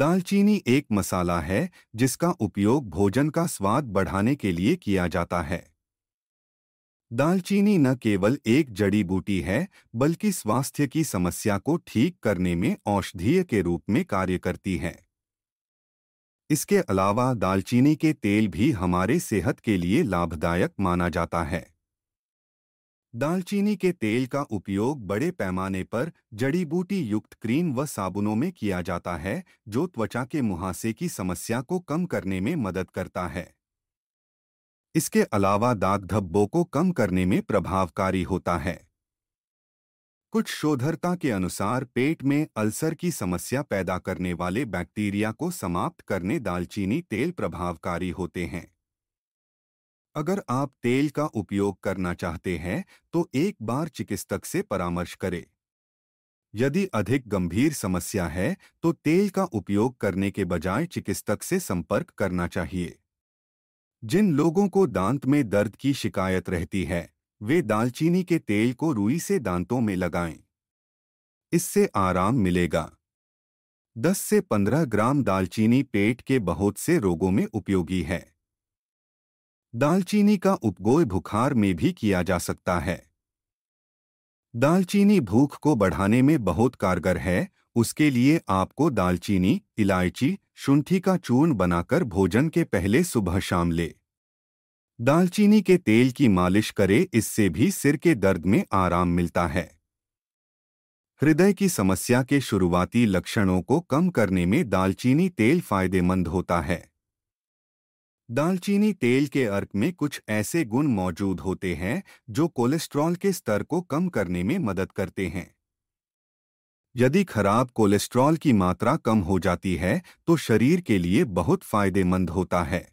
दालचीनी एक मसाला है जिसका उपयोग भोजन का स्वाद बढ़ाने के लिए किया जाता है दालचीनी न केवल एक जड़ी बूटी है बल्कि स्वास्थ्य की समस्या को ठीक करने में औषधीय के रूप में कार्य करती है इसके अलावा दालचीनी के तेल भी हमारे सेहत के लिए लाभदायक माना जाता है दालचीनी के तेल का उपयोग बड़े पैमाने पर जड़ी बूटी युक्त क्रीम व साबुनों में किया जाता है जो त्वचा के मुहासे की समस्या को कम करने में मदद करता है इसके अलावा दाग धब्बों को कम करने में प्रभावकारी होता है कुछ शोधरता के अनुसार पेट में अल्सर की समस्या पैदा करने वाले बैक्टीरिया को समाप्त करने दालचीनी तेल प्रभावकारी होते हैं अगर आप तेल का उपयोग करना चाहते हैं तो एक बार चिकित्सक से परामर्श करें यदि अधिक गंभीर समस्या है तो तेल का उपयोग करने के बजाय चिकित्सक से संपर्क करना चाहिए जिन लोगों को दांत में दर्द की शिकायत रहती है वे दालचीनी के तेल को रुई से दांतों में लगाएं। इससे आराम मिलेगा 10 से 15 ग्राम दालचीनी पेट के बहुत से रोगों में उपयोगी है दालचीनी का उपगोय बुखार में भी किया जा सकता है दालचीनी भूख को बढ़ाने में बहुत कारगर है उसके लिए आपको दालचीनी इलायची शुंठी का चूर्ण बनाकर भोजन के पहले सुबह शाम ले दालचीनी के तेल की मालिश करें इससे भी सिर के दर्द में आराम मिलता है हृदय की समस्या के शुरुआती लक्षणों को कम करने में दालचीनी तेल फायदेमंद होता है दालचीनी तेल के अर्क में कुछ ऐसे गुण मौजूद होते हैं जो कोलेस्ट्रॉल के स्तर को कम करने में मदद करते हैं यदि खराब कोलेस्ट्रॉल की मात्रा कम हो जाती है तो शरीर के लिए बहुत फायदेमंद होता है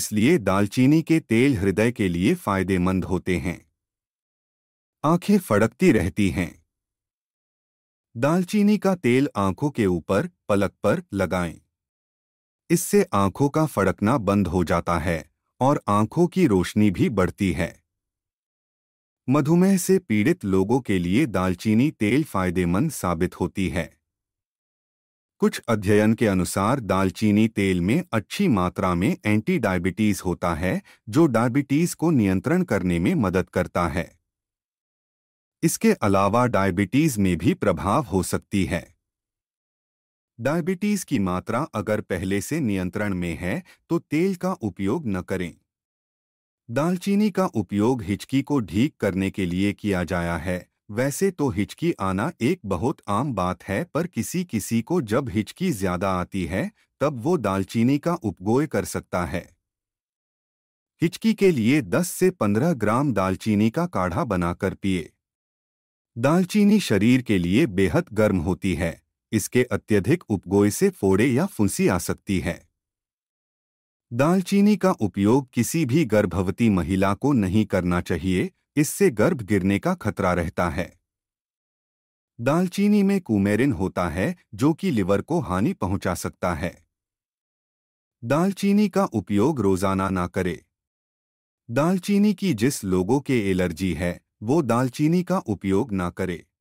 इसलिए दालचीनी के तेल हृदय के लिए फायदेमंद होते हैं आंखें फड़कती रहती हैं दालचीनी का तेल आंखों के ऊपर पलक पर लगाएं इससे आंखों का फड़कना बंद हो जाता है और आंखों की रोशनी भी बढ़ती है मधुमेह से पीड़ित लोगों के लिए दालचीनी तेल फायदेमंद साबित होती है कुछ अध्ययन के अनुसार दालचीनी तेल में अच्छी मात्रा में एंटी डायबिटीज होता है जो डायबिटीज को नियंत्रण करने में मदद करता है इसके अलावा डायबिटीज में भी प्रभाव हो सकती है डायबिटीज की मात्रा अगर पहले से नियंत्रण में है तो तेल का उपयोग न करें दालचीनी का उपयोग हिचकी को ठीक करने के लिए किया जाया है वैसे तो हिचकी आना एक बहुत आम बात है पर किसी किसी को जब हिचकी ज्यादा आती है तब वो दालचीनी का उपगोय कर सकता है हिचकी के लिए 10 से 15 ग्राम दालचीनी का काढ़ा बनाकर पिए दालचीनी शरीर के लिए बेहद गर्म होती है इसके अत्यधिक उपगोय से फोड़े या फुंसी आ सकती है दालचीनी का उपयोग किसी भी गर्भवती महिला को नहीं करना चाहिए इससे गर्भ गिरने का खतरा रहता है दालचीनी में कुमेरिन होता है जो कि लिवर को हानि पहुंचा सकता है दालचीनी का उपयोग रोजाना ना करें दालचीनी की जिस लोगों के एलर्जी है वो दालचीनी का उपयोग ना करे